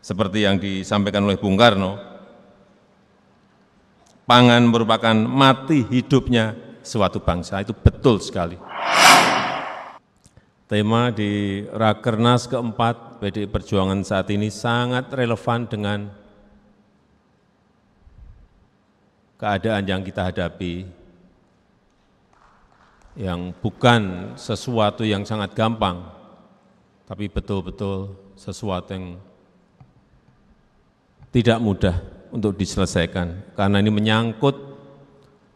seperti yang disampaikan oleh Bung Karno, pangan merupakan mati hidupnya suatu bangsa, itu betul sekali. Tema di Rakernas keempat PDI Perjuangan saat ini sangat relevan dengan keadaan yang kita hadapi, yang bukan sesuatu yang sangat gampang, tapi betul-betul sesuatu yang tidak mudah untuk diselesaikan karena ini menyangkut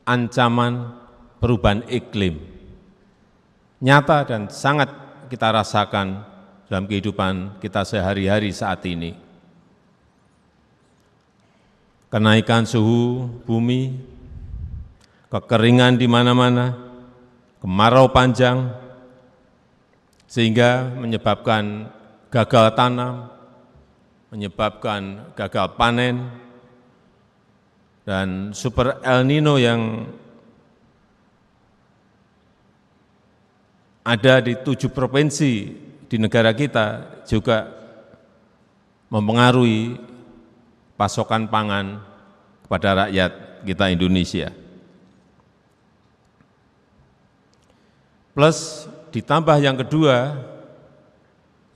ancaman perubahan iklim. Nyata dan sangat kita rasakan dalam kehidupan kita sehari-hari saat ini. Kenaikan suhu bumi, kekeringan di mana-mana, kemarau panjang, sehingga menyebabkan gagal tanam, menyebabkan gagal panen, dan super El Nino yang ada di tujuh provinsi di negara kita juga mempengaruhi pasokan pangan kepada rakyat kita Indonesia. Plus ditambah yang kedua,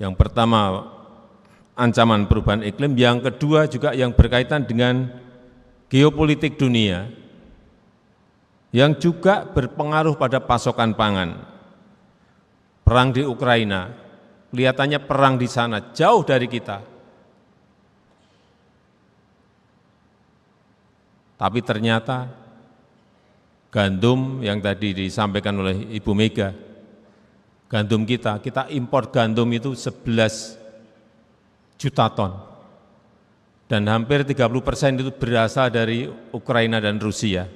yang pertama ancaman perubahan iklim, yang kedua juga yang berkaitan dengan geopolitik dunia, yang juga berpengaruh pada pasokan pangan. Perang di Ukraina, kelihatannya perang di sana jauh dari kita. Tapi ternyata gandum yang tadi disampaikan oleh Ibu Mega, gandum kita, kita impor gandum itu 11 juta ton. Dan hampir 30 persen itu berasal dari Ukraina dan Rusia.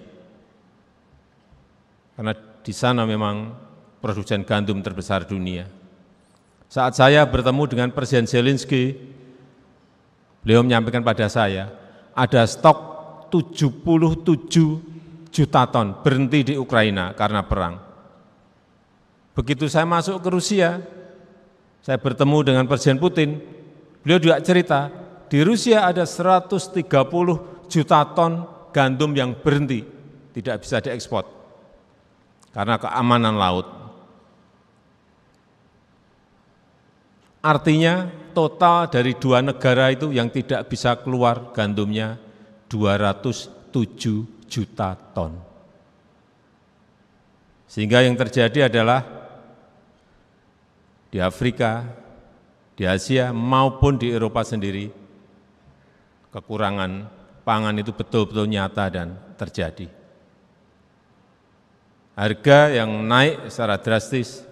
Karena di sana memang produsen gandum terbesar dunia. Saat saya bertemu dengan Presiden Zelensky, beliau menyampaikan pada saya, ada stok 77 juta ton berhenti di Ukraina karena perang. Begitu saya masuk ke Rusia, saya bertemu dengan Presiden Putin, Beliau juga cerita, di Rusia ada 130 juta ton gandum yang berhenti, tidak bisa diekspor karena keamanan laut. Artinya total dari dua negara itu yang tidak bisa keluar gandumnya 207 juta ton. Sehingga yang terjadi adalah di Afrika di asia maupun di Eropa sendiri, kekurangan pangan itu betul-betul nyata dan terjadi. Harga yang naik secara drastis,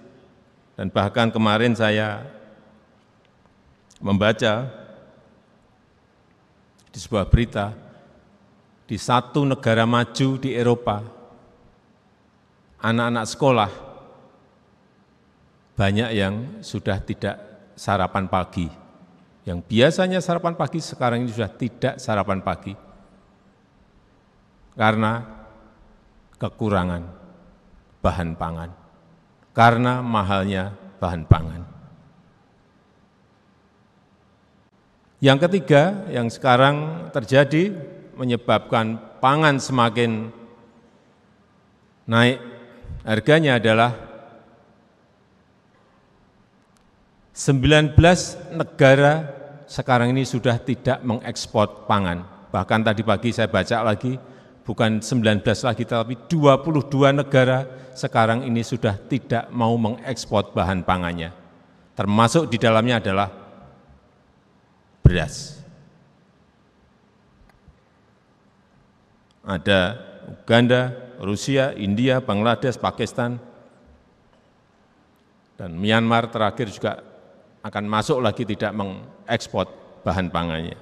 dan bahkan kemarin saya membaca di sebuah berita, di satu negara maju di Eropa, anak-anak sekolah banyak yang sudah tidak sarapan pagi. Yang biasanya sarapan pagi sekarang ini sudah tidak sarapan pagi karena kekurangan bahan pangan, karena mahalnya bahan pangan. Yang ketiga, yang sekarang terjadi menyebabkan pangan semakin naik harganya adalah 19 negara sekarang ini sudah tidak mengekspor pangan. Bahkan tadi pagi saya baca lagi, bukan 19 lagi, tapi 22 negara sekarang ini sudah tidak mau mengekspor bahan pangannya. Termasuk di dalamnya adalah beras. Ada Uganda, Rusia, India, Bangladesh, Pakistan, dan Myanmar terakhir juga akan masuk lagi tidak mengekspor bahan pangannya.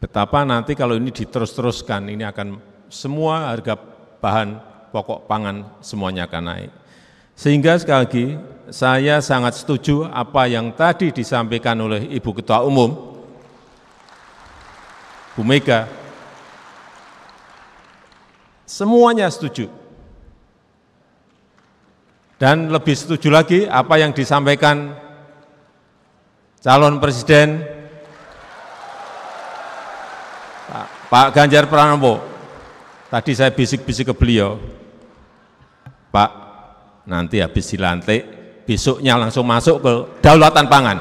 Betapa nanti kalau ini diterus-teruskan, ini akan semua harga bahan pokok pangan semuanya akan naik. Sehingga sekali lagi, saya sangat setuju apa yang tadi disampaikan oleh Ibu Ketua Umum, Bu Mega. Semuanya setuju. Dan lebih setuju lagi apa yang disampaikan calon presiden Pak Ganjar Pranowo. Tadi saya bisik-bisik ke beliau, Pak, nanti habis dilantik, besoknya langsung masuk ke daulatan pangan.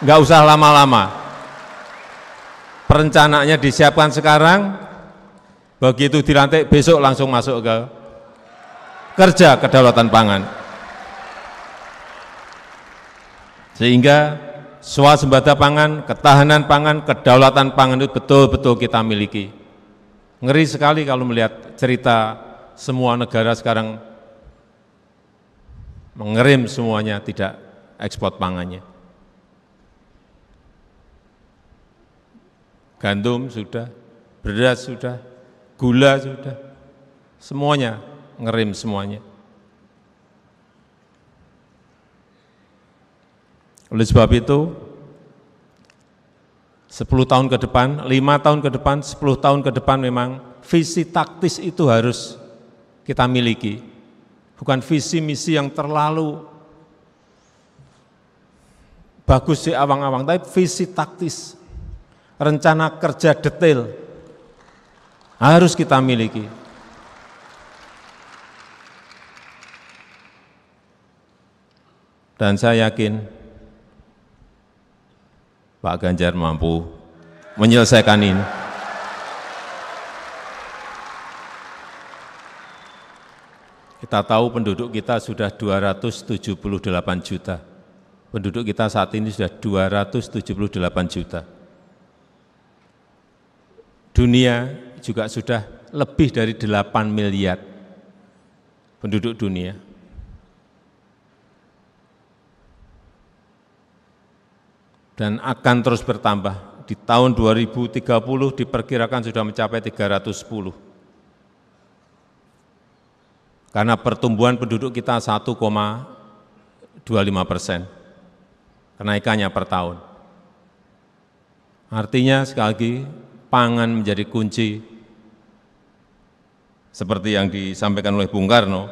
Enggak usah lama-lama. Perencanaannya disiapkan sekarang, begitu dilantik besok langsung masuk ke kerja kedaulatan pangan. Sehingga swasembada pangan, ketahanan pangan, kedaulatan pangan itu betul-betul kita miliki. Ngeri sekali kalau melihat cerita semua negara sekarang mengerim semuanya tidak ekspor pangannya. Gandum sudah, beras sudah, gula sudah, semuanya ngerim semuanya. Oleh sebab itu, 10 tahun ke depan, 5 tahun ke depan, 10 tahun ke depan memang visi taktis itu harus kita miliki. Bukan visi misi yang terlalu bagus di awang-awang, tapi visi taktis, rencana kerja detail harus kita miliki. Dan saya yakin Pak Ganjar mampu menyelesaikan ini. Kita tahu penduduk kita sudah 278 juta. Penduduk kita saat ini sudah 278 juta. Dunia juga sudah lebih dari 8 miliar penduduk dunia. dan akan terus bertambah. Di tahun 2030 diperkirakan sudah mencapai 310. Karena pertumbuhan penduduk kita 1,25 persen, kenaikannya per tahun. Artinya sekali lagi, pangan menjadi kunci seperti yang disampaikan oleh Bung Karno,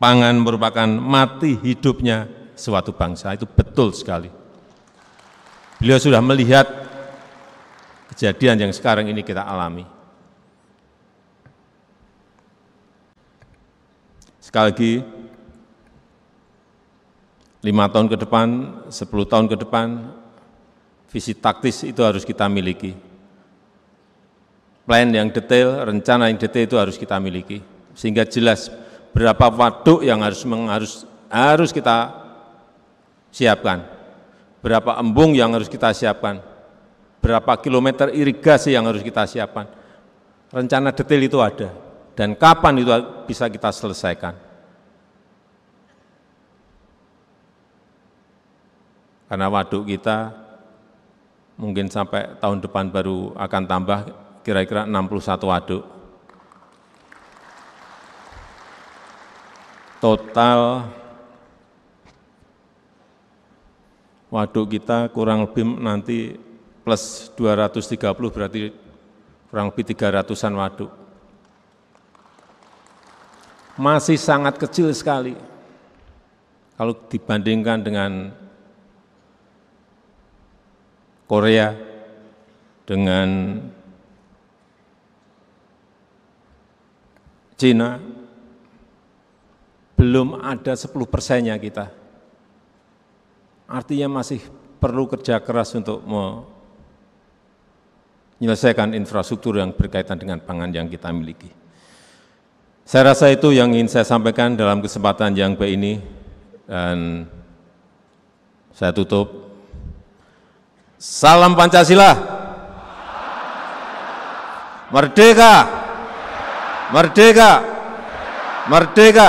pangan merupakan mati hidupnya suatu bangsa itu betul sekali. Beliau sudah melihat kejadian yang sekarang ini kita alami. Sekali lagi, lima tahun ke depan, sepuluh tahun ke depan, visi taktis itu harus kita miliki. Plan yang detail, rencana yang detail itu harus kita miliki. Sehingga jelas berapa waduk yang harus, harus, harus kita siapkan, berapa embung yang harus kita siapkan, berapa kilometer irigasi yang harus kita siapkan. Rencana detail itu ada, dan kapan itu bisa kita selesaikan. Karena waduk kita mungkin sampai tahun depan baru akan tambah kira-kira 61 waduk. Total waduk kita kurang lebih nanti plus 230 berarti kurang lebih 300-an waduk. Masih sangat kecil sekali kalau dibandingkan dengan Korea, dengan Cina, belum ada 10 persennya kita artinya masih perlu kerja keras untuk menyelesaikan infrastruktur yang berkaitan dengan pangan yang kita miliki. Saya rasa itu yang ingin saya sampaikan dalam kesempatan yang baik ini dan saya tutup. Salam Pancasila. Merdeka. Merdeka. Merdeka. Merdeka.